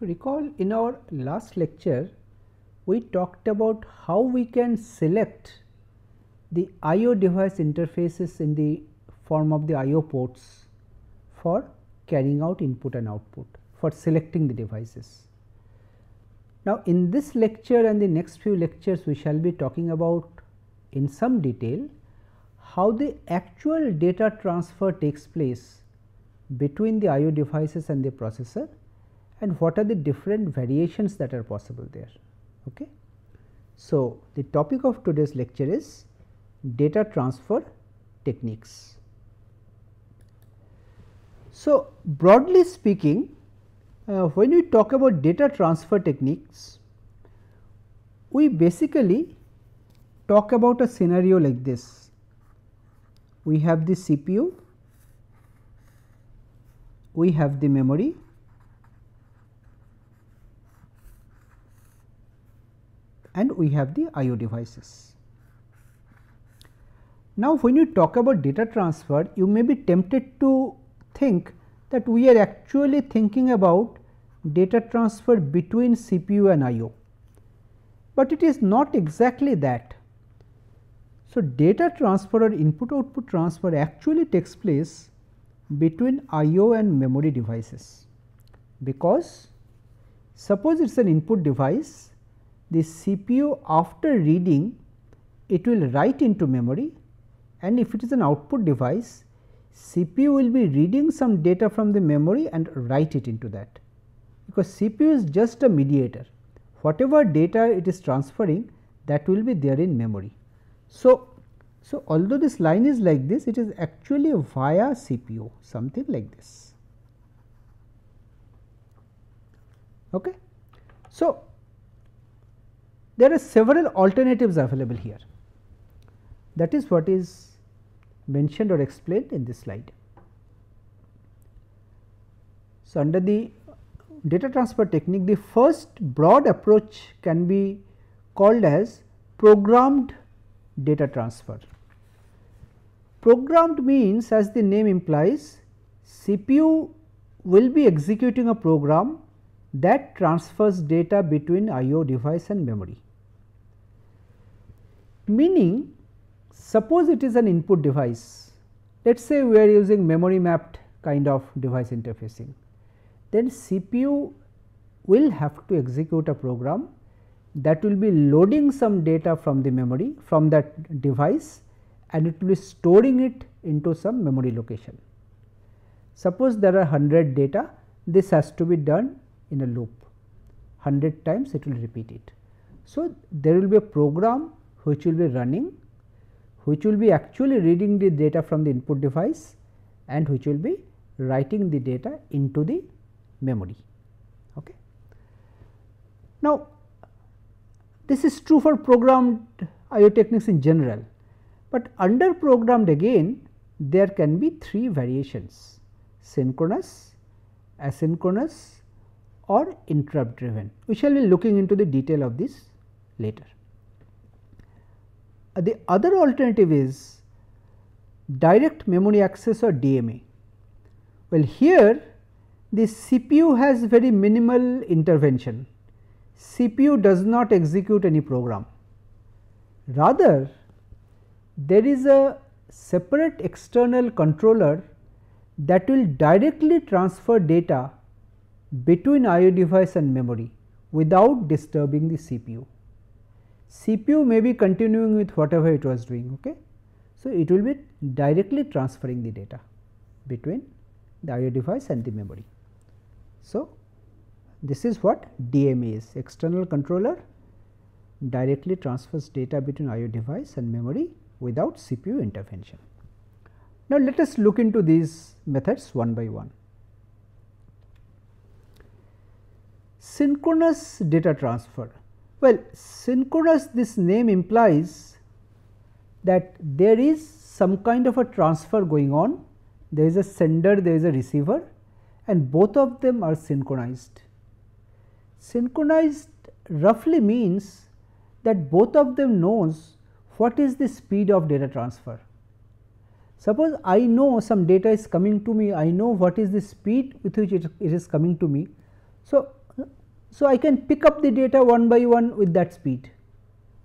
you recall in our last lecture, we talked about how we can select the I.O. device interfaces in the form of the I.O. ports for carrying out input and output for selecting the devices. Now, in this lecture and the next few lectures we shall be talking about in some detail how the actual data transfer takes place between the I.O. devices and the processor and what are the different variations that are possible there. Okay. So, the topic of today's lecture is data transfer techniques. So, broadly speaking uh, when we talk about data transfer techniques we basically talk about a scenario like this. We have the CPU, we have the memory and we have the IO devices. Now, when you talk about data transfer, you may be tempted to think that we are actually thinking about data transfer between CPU and IO, but it is not exactly that. So, data transfer or input output transfer actually takes place between IO and memory devices, because suppose it is an input device the CPU after reading it will write into memory and if it is an output device CPU will be reading some data from the memory and write it into that because CPU is just a mediator whatever data it is transferring that will be there in memory. So, so although this line is like this it is actually via CPU something like this. Okay. So, there are several alternatives available here. That is what is mentioned or explained in this slide. So, under the data transfer technique, the first broad approach can be called as programmed data transfer. Programmed means as the name implies CPU will be executing a program that transfers data between I O device and memory meaning suppose it is an input device let us say we are using memory mapped kind of device interfacing then CPU will have to execute a program that will be loading some data from the memory from that device and it will be storing it into some memory location. Suppose there are 100 data this has to be done in a loop 100 times it will repeat it. So, there will be a program which will be running, which will be actually reading the data from the input device and which will be writing the data into the memory. Okay. Now, this is true for programmed IO techniques in general, but under programmed again there can be three variations synchronous, asynchronous or interrupt driven. We shall be looking into the detail of this later. Uh, the other alternative is direct memory access or DMA. Well, here the CPU has very minimal intervention. CPU does not execute any program. Rather, there is a separate external controller that will directly transfer data between IO device and memory without disturbing the CPU. CPU may be continuing with whatever it was doing. Okay? So, it will be directly transferring the data between the IO device and the memory. So, this is what DMA is external controller directly transfers data between IO device and memory without CPU intervention. Now, let us look into these methods one by one. Synchronous data transfer well, synchronous this name implies that there is some kind of a transfer going on. There is a sender, there is a receiver and both of them are synchronized. Synchronized roughly means that both of them knows what is the speed of data transfer. Suppose I know some data is coming to me, I know what is the speed with which it, it is coming to me. So, so, I can pick up the data one by one with that speed,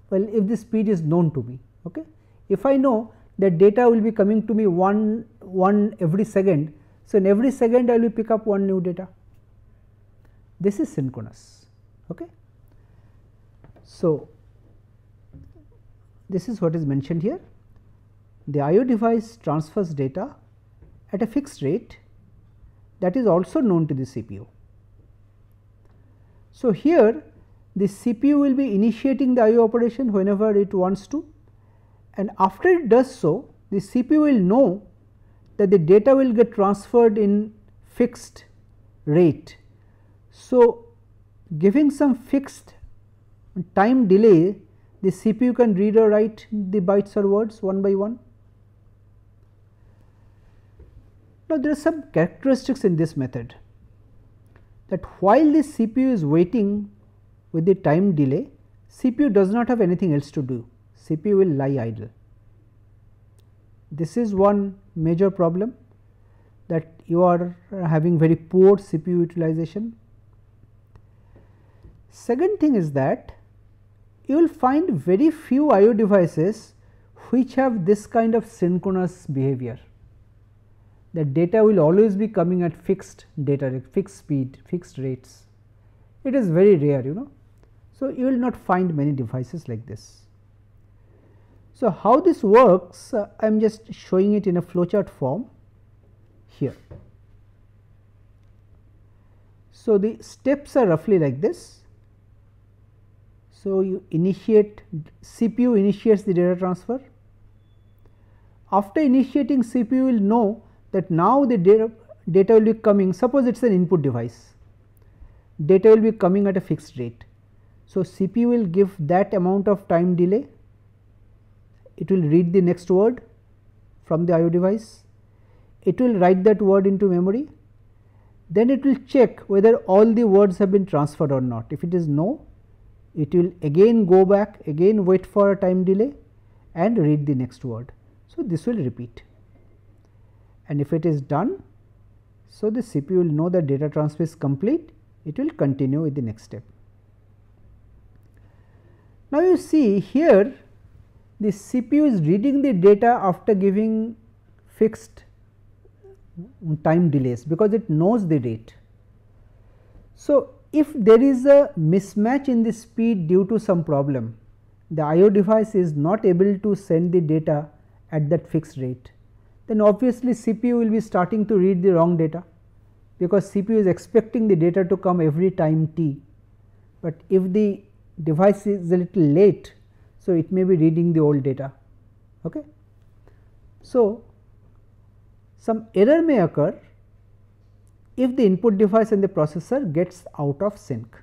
well if the speed is known to me. Okay. If I know that data will be coming to me one, one every second, so in every second I will pick up one new data. This is synchronous. Okay. So, this is what is mentioned here. The IO device transfers data at a fixed rate that is also known to the CPU. So, here the CPU will be initiating the IO operation whenever it wants to and after it does so the CPU will know that the data will get transferred in fixed rate. So, giving some fixed time delay the CPU can read or write the bytes or words one by one. Now, there are some characteristics in this method that while this CPU is waiting with the time delay, CPU does not have anything else to do, CPU will lie idle. This is one major problem that you are having very poor CPU utilization. Second thing is that you will find very few IO devices which have this kind of synchronous behavior that data will always be coming at fixed data rate, fixed speed, fixed rates. It is very rare, you know. So, you will not find many devices like this. So, how this works, uh, I am just showing it in a flowchart form here. So, the steps are roughly like this. So, you initiate CPU initiates the data transfer. After initiating CPU will know that now the data, data will be coming suppose it is an input device data will be coming at a fixed rate. So, CPU will give that amount of time delay it will read the next word from the IO device it will write that word into memory then it will check whether all the words have been transferred or not if it is no it will again go back again wait for a time delay and read the next word. So, this will repeat and if it is done, so the CPU will know that data transfer is complete, it will continue with the next step. Now, you see here the CPU is reading the data after giving fixed time delays because it knows the date. So, if there is a mismatch in the speed due to some problem, the IO device is not able to send the data at that fixed rate then obviously CPU will be starting to read the wrong data because CPU is expecting the data to come every time t. But if the device is a little late, so it may be reading the old data. Okay. So, some error may occur if the input device and the processor gets out of sync.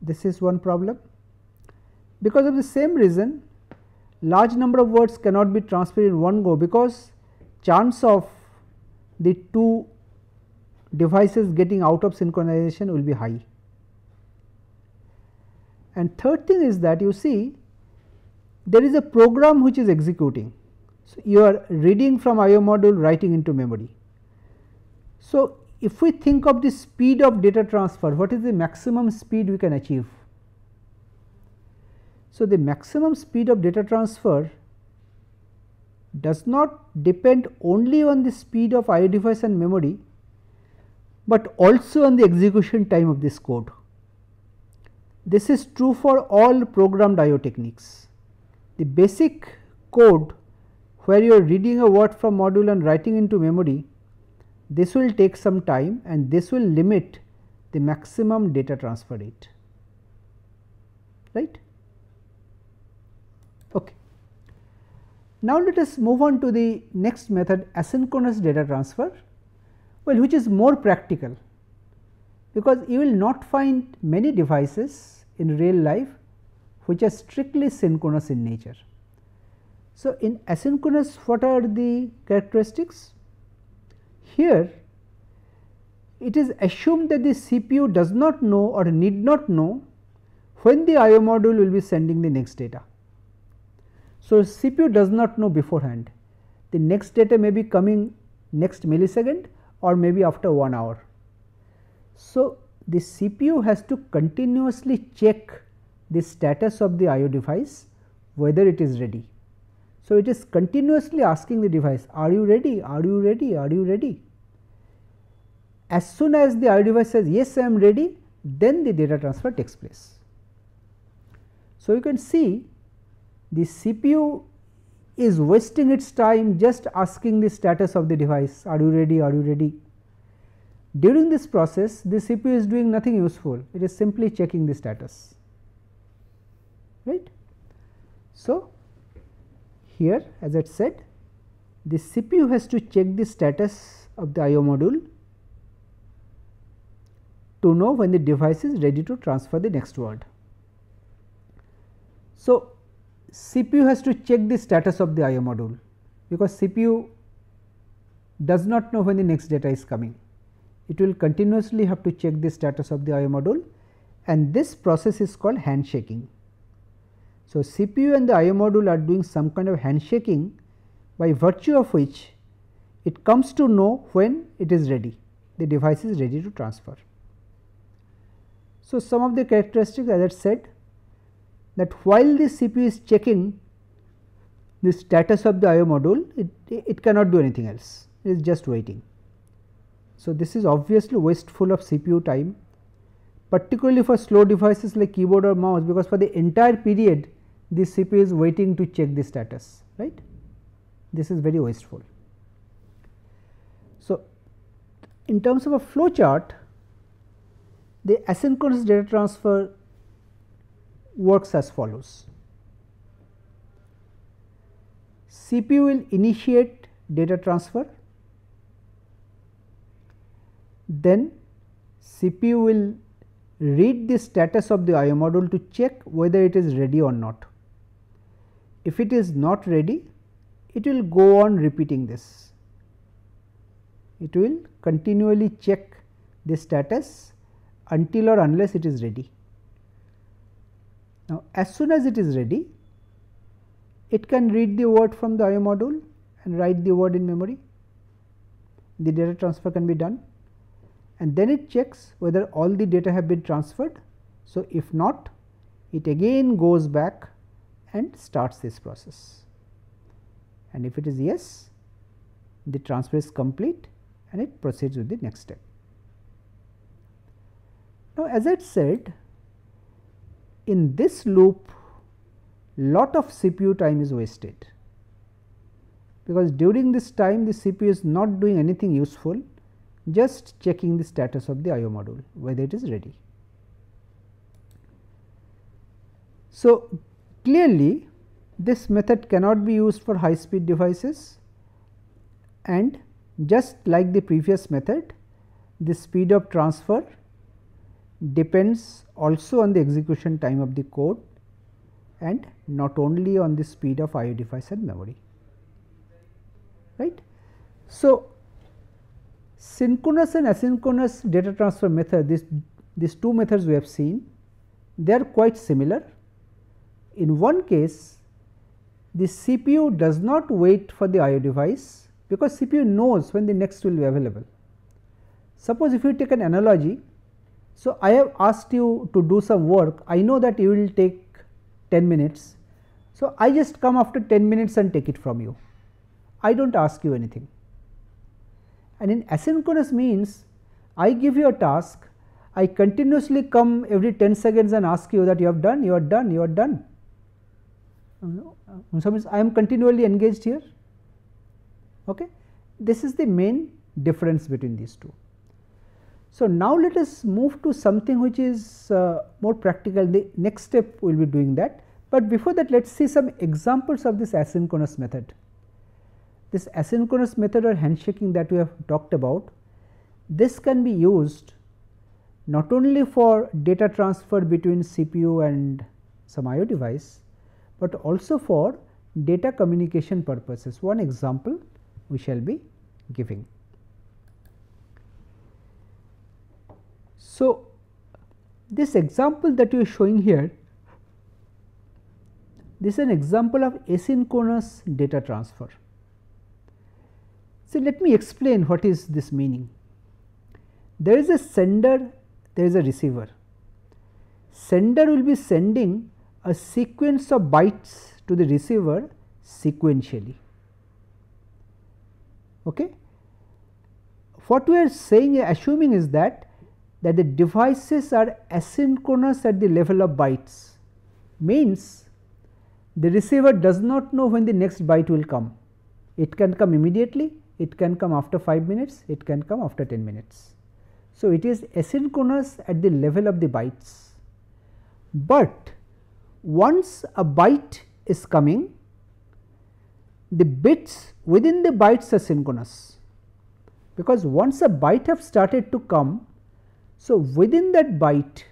This is one problem. Because of the same reason, large number of words cannot be transferred in one go because chance of the two devices getting out of synchronization will be high. And third thing is that you see there is a program which is executing. So, you are reading from IO module writing into memory. So, if we think of the speed of data transfer, what is the maximum speed we can achieve? So, the maximum speed of data transfer does not depend only on the speed of IO device and memory, but also on the execution time of this code. This is true for all programmed IO techniques. The basic code where you are reading a word from module and writing into memory, this will take some time and this will limit the maximum data transfer rate, right. Now, let us move on to the next method asynchronous data transfer, well which is more practical because you will not find many devices in real life which are strictly synchronous in nature. So, in asynchronous what are the characteristics? Here it is assumed that the CPU does not know or need not know when the IO module will be sending the next data. So, CPU does not know beforehand the next data may be coming next millisecond or maybe after 1 hour. So, the CPU has to continuously check the status of the IO device whether it is ready. So, it is continuously asking the device are you ready, are you ready, are you ready. As soon as the IO device says yes I am ready then the data transfer takes place. So, you can see the CPU is wasting its time just asking the status of the device are you ready are you ready. During this process the CPU is doing nothing useful it is simply checking the status right. So, here as I said the CPU has to check the status of the IO module to know when the device is ready to transfer the next word. So, CPU has to check the status of the IO module because CPU does not know when the next data is coming. It will continuously have to check the status of the IO module and this process is called handshaking. So, CPU and the IO module are doing some kind of handshaking by virtue of which it comes to know when it is ready, the device is ready to transfer. So, some of the characteristics as I said that while the CPU is checking the status of the IO module, it, it cannot do anything else, it is just waiting. So, this is obviously wasteful of CPU time particularly for slow devices like keyboard or mouse because for the entire period the CPU is waiting to check the status right. This is very wasteful. So, in terms of a flow chart the asynchronous data transfer works as follows. CPU will initiate data transfer, then CPU will read the status of the IO module to check whether it is ready or not. If it is not ready, it will go on repeating this. It will continually check the status until or unless it is ready. Now, as soon as it is ready, it can read the word from the IO module and write the word in memory. The data transfer can be done and then it checks whether all the data have been transferred. So, if not, it again goes back and starts this process. And if it is yes, the transfer is complete and it proceeds with the next step. Now, as I said, in this loop lot of CPU time is wasted because during this time the CPU is not doing anything useful just checking the status of the IO module whether it is ready. So, clearly this method cannot be used for high speed devices and just like the previous method the speed of transfer depends also on the execution time of the code and not only on the speed of IO device and memory. Right? So, synchronous and asynchronous data transfer method, this, these two methods we have seen, they are quite similar. In one case, the CPU does not wait for the IO device because CPU knows when the next will be available. Suppose if you take an analogy, so, I have asked you to do some work, I know that you will take 10 minutes. So, I just come after 10 minutes and take it from you, I do not ask you anything. And in asynchronous means, I give you a task, I continuously come every 10 seconds and ask you that you have done, you are done, you are done. Uh, uh, so, I am continually engaged here. Okay. This is the main difference between these two. So, now let us move to something which is uh, more practical the next step we will be doing that, but before that let us see some examples of this asynchronous method. This asynchronous method or handshaking that we have talked about, this can be used not only for data transfer between CPU and some IO device, but also for data communication purposes. One example we shall be giving. So, this example that we are showing here, this is an example of asynchronous data transfer. So, let me explain what is this meaning. There is a sender, there is a receiver. Sender will be sending a sequence of bytes to the receiver sequentially. Okay? What we are saying assuming is that that the devices are asynchronous at the level of bytes means the receiver does not know when the next byte will come. It can come immediately, it can come after 5 minutes, it can come after 10 minutes. So, it is asynchronous at the level of the bytes, but once a byte is coming, the bits within the bytes are synchronous because once a byte have started to come, so, within that byte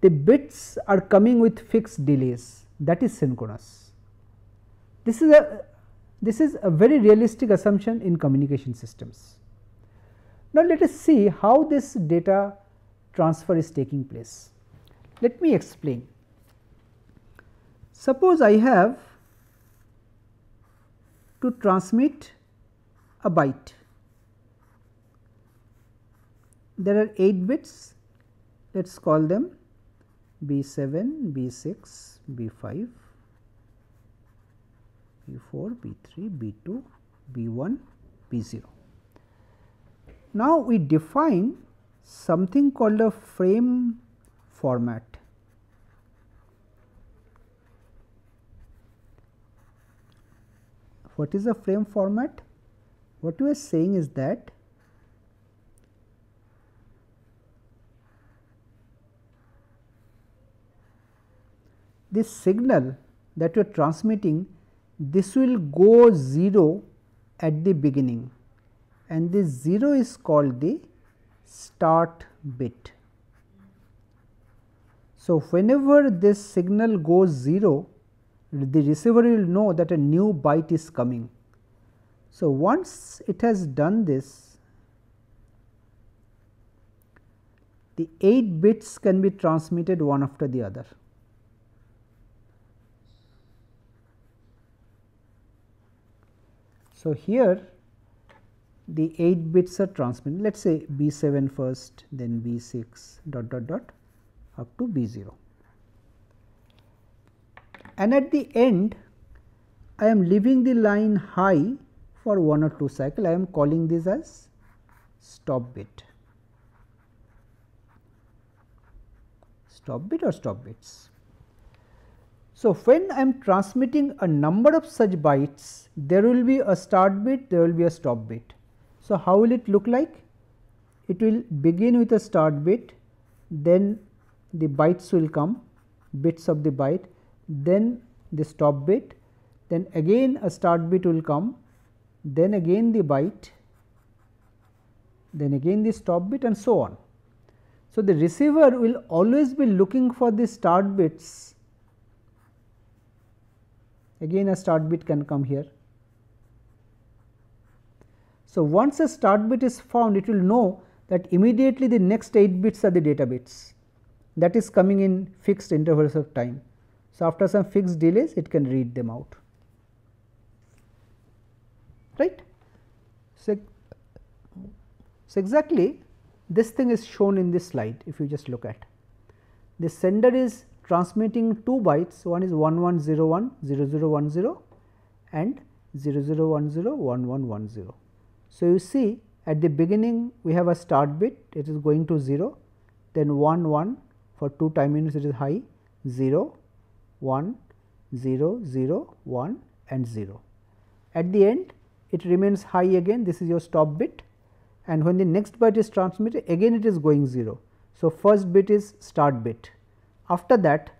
the bits are coming with fixed delays that is synchronous. This is a this is a very realistic assumption in communication systems. Now, let us see how this data transfer is taking place. Let me explain. Suppose I have to transmit a byte there are 8 bits let us call them B7, B6, B5, B4, B3, B2, B1, B0. Now, we define something called a frame format. What is a frame format? What we are saying is that this signal that you are transmitting this will go 0 at the beginning and this 0 is called the start bit. So, whenever this signal goes 0, the receiver will know that a new byte is coming. So, once it has done this, the 8 bits can be transmitted one after the other. So, here the 8 bits are transmitted let us say B 7 first then B 6 dot dot dot up to B 0. And at the end I am leaving the line high for 1 or 2 cycle I am calling this as stop bit stop bit or stop bits. So, when I am transmitting a number of such bytes, there will be a start bit, there will be a stop bit. So, how will it look like? It will begin with a start bit, then the bytes will come, bits of the byte, then the stop bit, then again a start bit will come, then again the byte, then again the stop bit and so on. So, the receiver will always be looking for the start bits again a start bit can come here. So, once a start bit is found it will know that immediately the next 8 bits are the data bits that is coming in fixed intervals of time. So, after some fixed delays it can read them out right. So, so exactly this thing is shown in this slide if you just look at. The sender is transmitting two bytes one is 1101 and 00101110. So, you see at the beginning we have a start bit it is going to 0 then 1 1 for 2 time units it is high 0 1 0 0 1 and 0. At the end it remains high again this is your stop bit and when the next byte is transmitted again it is going 0. So, first bit is start bit after that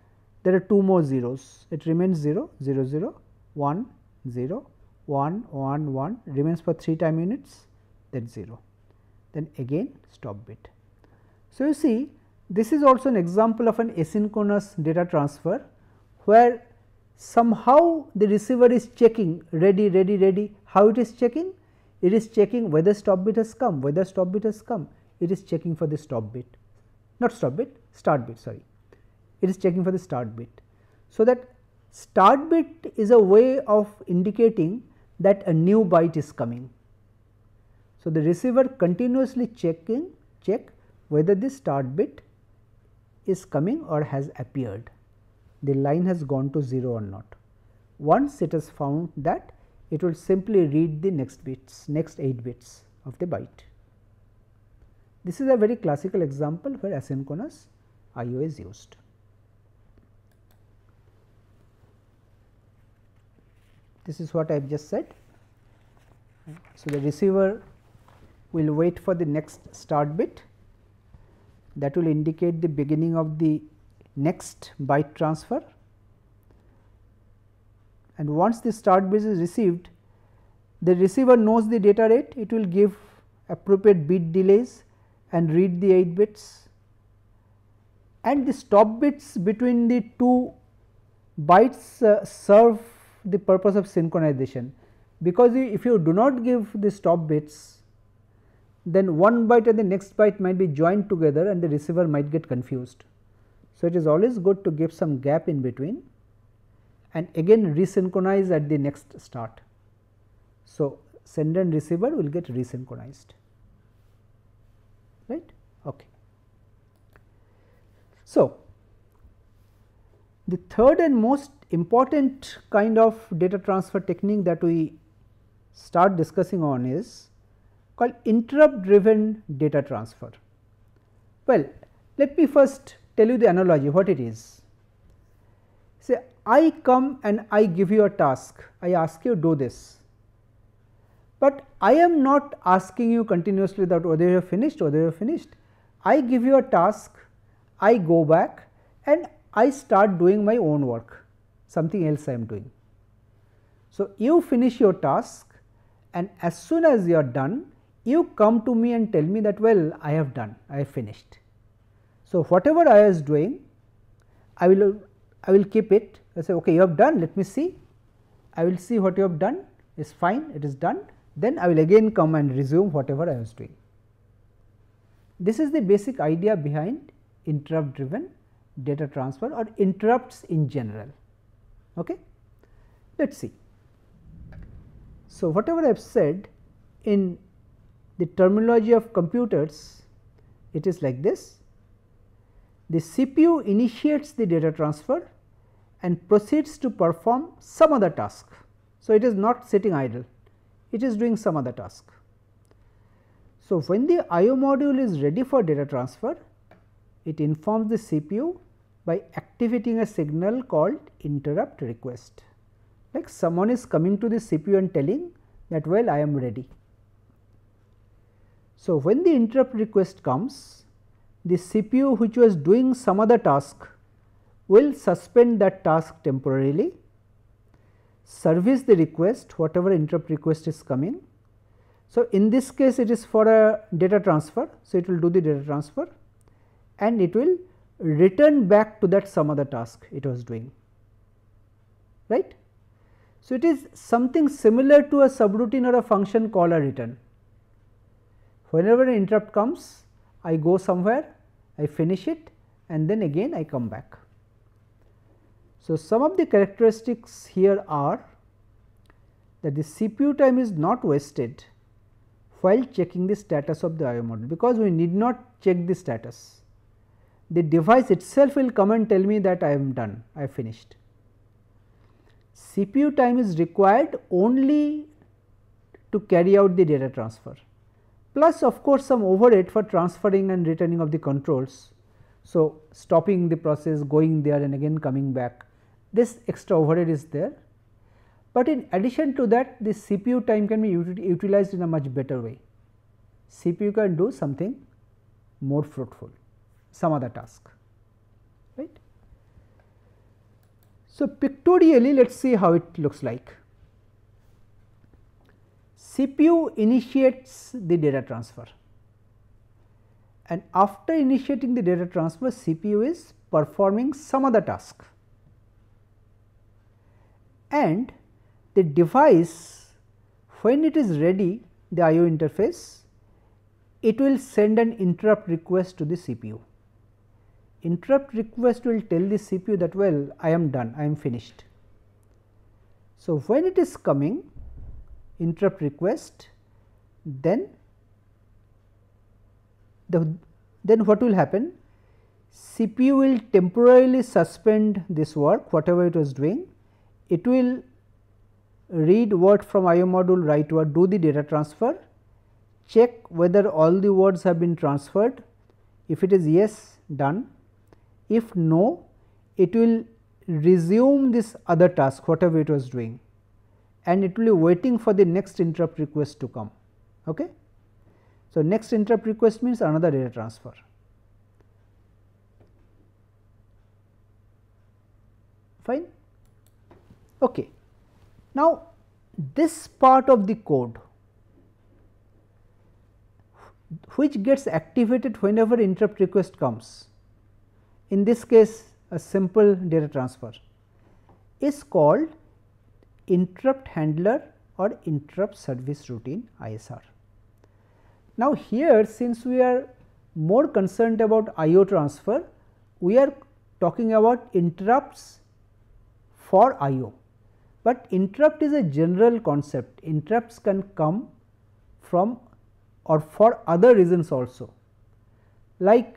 there are two more zeros, it remains 0, 0, 0, 1, 0, 1, 1, 1 remains for 3 time units then 0, then again stop bit. So, you see this is also an example of an asynchronous data transfer where somehow the receiver is checking ready, ready, ready how it is checking? It is checking whether stop bit has come, whether stop bit has come, it is checking for the stop bit, not stop bit, start bit sorry it is checking for the start bit. So, that start bit is a way of indicating that a new byte is coming. So, the receiver continuously checking check whether this start bit is coming or has appeared the line has gone to 0 or not. Once it has found that it will simply read the next bits next 8 bits of the byte. This is a very classical example where asynchronous IO is used. This is what I have just said. So, the receiver will wait for the next start bit that will indicate the beginning of the next byte transfer and once the start bit is received the receiver knows the data rate it will give appropriate bit delays and read the 8 bits and the stop bits between the two bytes uh, serve the purpose of synchronization because you, if you do not give the stop bits then one byte and the next byte might be joined together and the receiver might get confused. So, it is always good to give some gap in between and again resynchronize at the next start. So, sender and receiver will get resynchronized right. Okay. So, the third and most important kind of data transfer technique that we start discussing on is called interrupt driven data transfer. Well, let me first tell you the analogy what it is. Say I come and I give you a task, I ask you do this, but I am not asking you continuously that whether oh, you have finished, whether oh, you have finished. I give you a task, I go back and I start doing my own work something else I am doing. So, you finish your task and as soon as you are done, you come to me and tell me that well I have done, I have finished. So, whatever I was doing, I will I will keep it, I say okay you have done let me see, I will see what you have done is fine it is done then I will again come and resume whatever I was doing. This is the basic idea behind interrupt driven data transfer or interrupts in general. Okay? Let us see. So, whatever I have said in the terminology of computers, it is like this. The CPU initiates the data transfer and proceeds to perform some other task. So, it is not sitting idle, it is doing some other task. So, when the IO module is ready for data transfer, it informs the CPU by activating a signal called interrupt request. Like someone is coming to the CPU and telling that well I am ready. So, when the interrupt request comes, the CPU which was doing some other task will suspend that task temporarily, service the request whatever interrupt request is coming. So, in this case it is for a data transfer. So, it will do the data transfer and it will return back to that some other task it was doing right. So, it is something similar to a subroutine or a function caller return. Whenever an interrupt comes I go somewhere I finish it and then again I come back. So, some of the characteristics here are that the CPU time is not wasted while checking the status of the IO model because we need not check the status the device itself will come and tell me that I am done, I have finished. CPU time is required only to carry out the data transfer plus of course some overhead for transferring and returning of the controls. So, stopping the process going there and again coming back this extra overhead is there, but in addition to that the CPU time can be utilized in a much better way. CPU can do something more fruitful some other task right. So, pictorially let us see how it looks like. CPU initiates the data transfer and after initiating the data transfer CPU is performing some other task and the device when it is ready the IO interface it will send an interrupt request to the CPU interrupt request will tell the CPU that well I am done, I am finished. So, when it is coming interrupt request then the then what will happen? CPU will temporarily suspend this work whatever it was doing. It will read word from IO module write word do the data transfer check whether all the words have been transferred if it is yes done if no, it will resume this other task whatever it was doing and it will be waiting for the next interrupt request to come. Okay? So, next interrupt request means another data transfer. Fine. Okay. Now, this part of the code which gets activated whenever interrupt request comes in this case a simple data transfer is called interrupt handler or interrupt service routine ISR. Now, here since we are more concerned about IO transfer, we are talking about interrupts for IO, but interrupt is a general concept interrupts can come from or for other reasons also like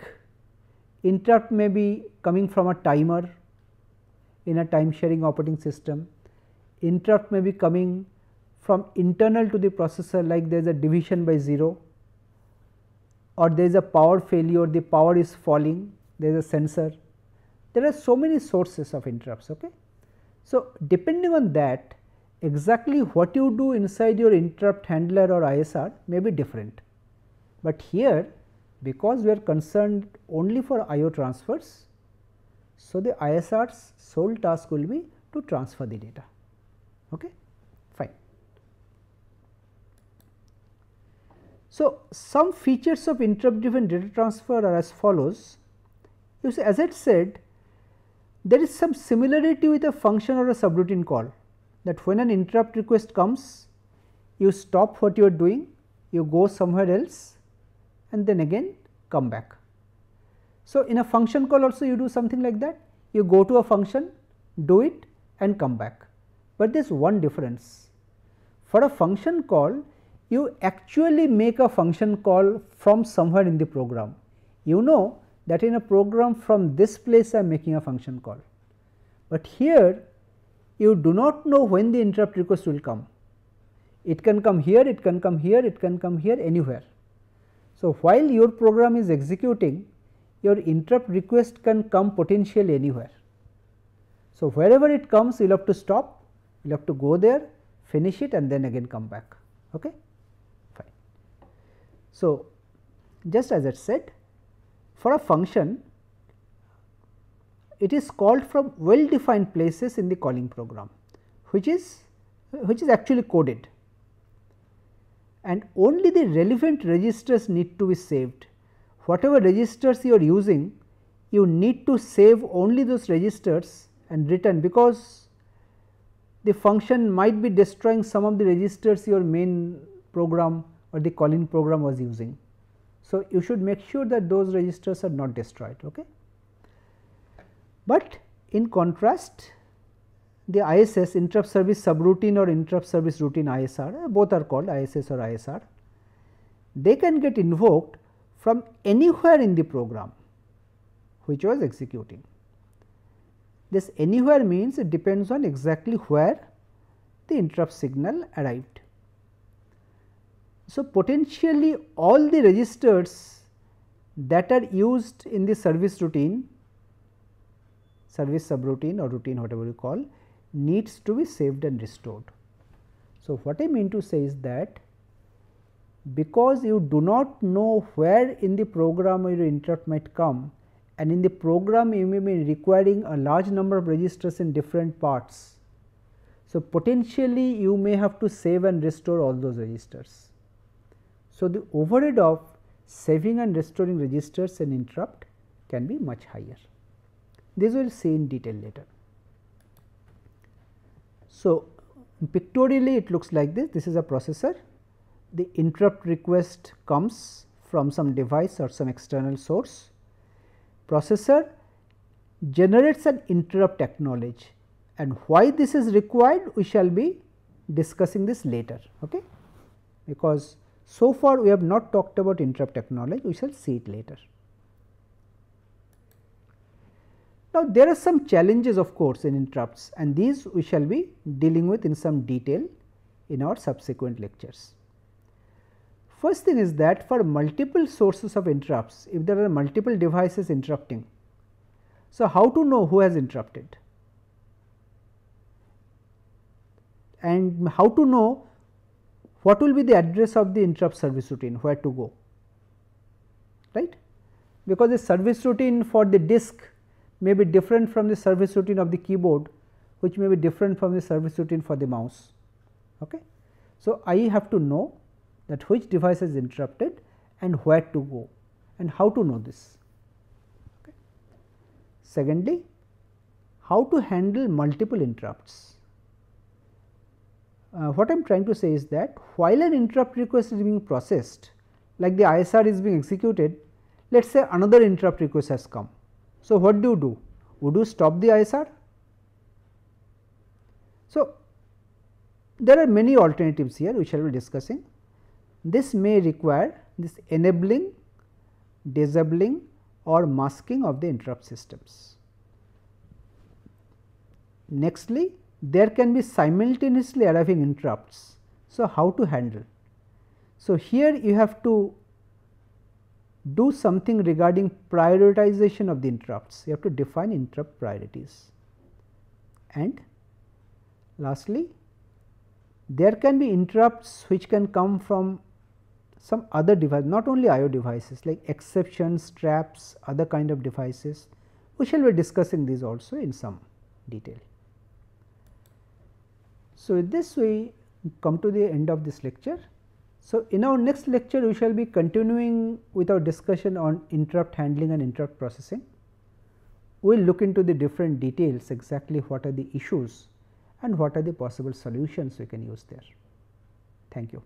interrupt may be coming from a timer in a time sharing operating system, interrupt may be coming from internal to the processor like there is a division by 0 or there is a power failure the power is falling there is a sensor. There are so many sources of interrupts. Okay? So, depending on that exactly what you do inside your interrupt handler or ISR may be different, but here because we are concerned only for IO transfers. So, the ISR's sole task will be to transfer the data. Okay? Fine. So, some features of interrupt driven data transfer are as follows. You see, as I said, there is some similarity with a function or a subroutine call that when an interrupt request comes, you stop what you are doing, you go somewhere else and then again come back. So, in a function call also you do something like that, you go to a function, do it and come back, but there is one difference. For a function call, you actually make a function call from somewhere in the program. You know that in a program from this place I am making a function call, but here you do not know when the interrupt request will come. It can come here, it can come here, it can come here anywhere. So, while your program is executing, your interrupt request can come potentially anywhere. So, wherever it comes, you will have to stop, you will have to go there, finish it and then again come back. Okay? Fine. So, just as it said, for a function, it is called from well defined places in the calling program, which is which is actually coded and only the relevant registers need to be saved. Whatever registers you are using, you need to save only those registers and return because the function might be destroying some of the registers your main program or the calling program was using. So, you should make sure that those registers are not destroyed. Okay? But in contrast, the ISS interrupt service subroutine or interrupt service routine ISR, eh, both are called ISS or ISR. They can get invoked from anywhere in the program which was executing. This anywhere means it depends on exactly where the interrupt signal arrived. So, potentially all the registers that are used in the service routine, service subroutine or routine whatever you call needs to be saved and restored. So, what I mean to say is that because you do not know where in the program your interrupt might come and in the program you may be requiring a large number of registers in different parts. So, potentially you may have to save and restore all those registers. So, the overhead of saving and restoring registers and interrupt can be much higher. This we will see in detail later. So, pictorially it looks like this, this is a processor, the interrupt request comes from some device or some external source. Processor generates an interrupt acknowledge and why this is required we shall be discussing this later okay because so far we have not talked about interrupt acknowledge we shall see it later Now, there are some challenges of course in interrupts and these we shall be dealing with in some detail in our subsequent lectures. First thing is that for multiple sources of interrupts, if there are multiple devices interrupting, so how to know who has interrupted and how to know what will be the address of the interrupt service routine, where to go, right. Because the service routine for the disk may be different from the service routine of the keyboard which may be different from the service routine for the mouse. Okay. So, I have to know that which device is interrupted and where to go and how to know this. Okay. Secondly, how to handle multiple interrupts. Uh, what I am trying to say is that while an interrupt request is being processed like the ISR is being executed, let us say another interrupt request has come so, what do you do? Would you stop the ISR? So, there are many alternatives here we shall be discussing. This may require this enabling, disabling or masking of the interrupt systems. Nextly, there can be simultaneously arriving interrupts. So, how to handle? So, here you have to do something regarding prioritization of the interrupts. You have to define interrupt priorities. And lastly, there can be interrupts which can come from some other device, not only IO devices like exceptions, traps, other kind of devices. We shall be discussing these also in some detail. So, with this we come to the end of this lecture. So, in our next lecture we shall be continuing with our discussion on interrupt handling and interrupt processing. We will look into the different details exactly what are the issues and what are the possible solutions we can use there. Thank you.